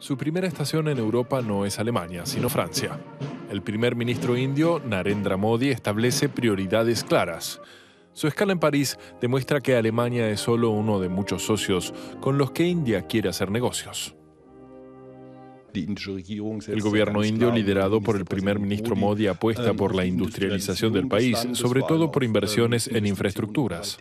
Su primera estación en Europa no es Alemania, sino Francia. El primer ministro indio, Narendra Modi, establece prioridades claras. Su escala en París demuestra que Alemania es solo uno de muchos socios con los que India quiere hacer negocios. El gobierno indio, liderado por el primer ministro Modi, apuesta por la industrialización del país, sobre todo por inversiones en infraestructuras.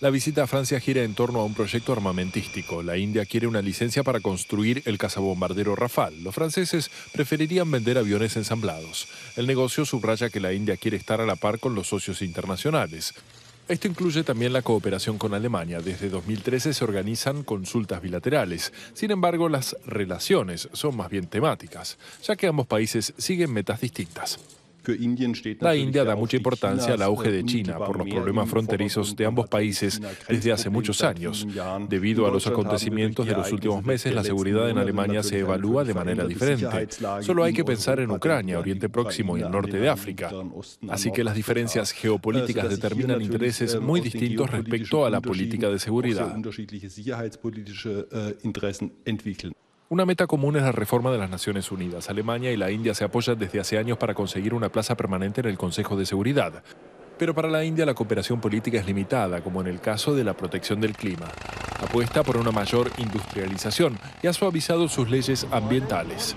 La visita a Francia gira en torno a un proyecto armamentístico. La India quiere una licencia para construir el cazabombardero Rafale. Los franceses preferirían vender aviones ensamblados. El negocio subraya que la India quiere estar a la par con los socios internacionales. Esto incluye también la cooperación con Alemania. Desde 2013 se organizan consultas bilaterales. Sin embargo, las relaciones son más bien temáticas, ya que ambos países siguen metas distintas. La India da mucha importancia al auge de China por los problemas fronterizos de ambos países desde hace muchos años. Debido a los acontecimientos de los últimos meses, la seguridad en Alemania se evalúa de manera diferente. Solo hay que pensar en Ucrania, Oriente Próximo y el norte de África. Así que las diferencias geopolíticas determinan intereses muy distintos respecto a la política de seguridad. Una meta común es la reforma de las Naciones Unidas. Alemania y la India se apoyan desde hace años para conseguir una plaza permanente en el Consejo de Seguridad. Pero para la India la cooperación política es limitada, como en el caso de la protección del clima. Apuesta por una mayor industrialización y ha suavizado sus leyes ambientales.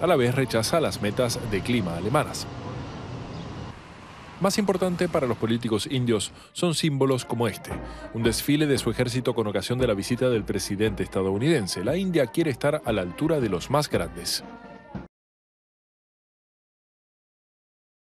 A la vez rechaza las metas de clima alemanas. Más importante para los políticos indios son símbolos como este, un desfile de su ejército con ocasión de la visita del presidente estadounidense. La India quiere estar a la altura de los más grandes.